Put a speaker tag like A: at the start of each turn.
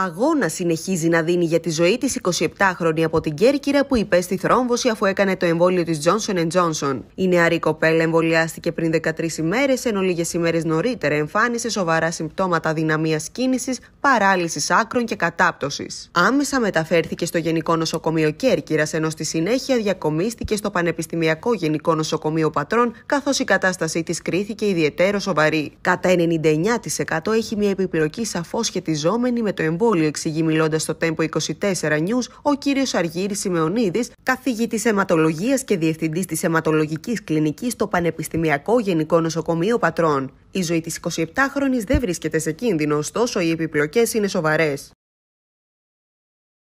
A: αγώνα συνεχίζει να δίνει για τη ζωή της 27χρονη από την Κέρκυρα που υπέστη θρόμβωση αφού έκανε το εμβόλιο της Johnson Johnson. Η νεαρή κοπέλα εμβολιάστηκε πριν 13 ημέρες, ενώ λίγες ημέρες νωρίτερα εμφάνισε σοβαρά συμπτώματα δυναμία κίνησης, παράλυσης άκρων και κατάπτωσης. Άμεσα μεταφέρθηκε στο Γενικό Νοσοκομείο Κέρκυρας, ενώ στη συνέχεια διακομίστηκε στο Πανεπιστημιακό Γενικό Νοσοκομείο Πατρών, καθώς η κατάστασή της κρίθηκε ιδιαίτερο σοβαρή. Κατά 99% έχει μια επιπλοκή σαφώς σχετιζόμενη με το εμβόλιο σχόλιο εξηγεί μιλώντας στο tempo 24 News ο κύριος Αργύρης Σιμεωνίδης, καθηγητής αιματολογίας και διευθυντής της αιματολογικής κλινικής στο Πανεπιστημιακό Γενικό Νοσοκομείο Πατρών. Η ζωή της 27χρονη δεν βρίσκεται σε κίνδυνο, ωστόσο οι επιπλοκές είναι σοβαρές.